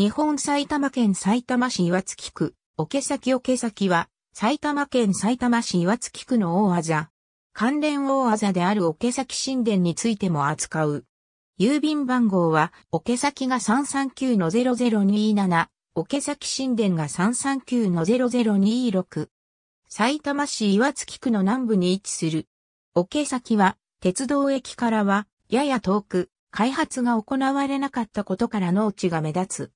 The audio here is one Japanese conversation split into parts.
日本埼玉県埼玉市岩槻区、桶崎桶崎は、埼玉県埼玉市岩槻区の大技。関連大技である桶崎神殿についても扱う。郵便番号は、桶崎が339 0027、桶崎神殿が339 0026。埼玉市岩槻区の南部に位置する。桶崎は、鉄道駅からは、やや遠く、開発が行われなかったことから農地が目立つ。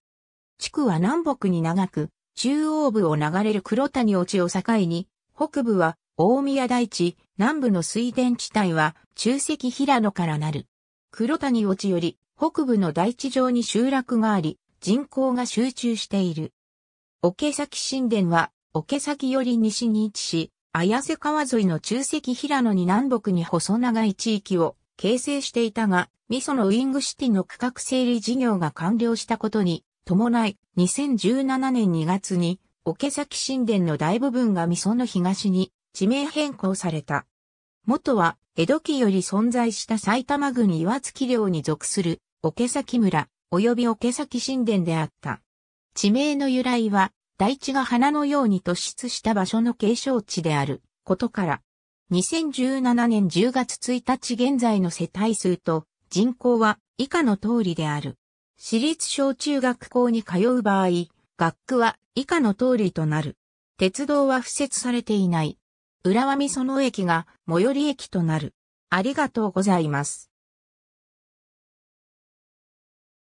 地区は南北に長く、中央部を流れる黒谷落ちを境に、北部は大宮台地、南部の水田地帯は中石平野からなる。黒谷落ちより北部の大地上に集落があり、人口が集中している。桶崎神殿は、桶崎より西に位置し、綾瀬川沿いの中石平野に南北に細長い地域を形成していたが、味噌のウィングシティの区画整理事業が完了したことに伴い、2017年2月に、桶崎神殿の大部分が味噌の東に地名変更された。元は、江戸期より存在した埼玉郡岩月領に属する、桶崎村、及び桶崎神殿であった。地名の由来は、大地が花のように突出した場所の継承地であることから、2017年10月1日現在の世帯数と人口は以下の通りである。私立小中学校に通う場合、学区は以下の通りとなる。鉄道は敷設されていない。浦和美園駅が最寄り駅となる。ありがとうございます。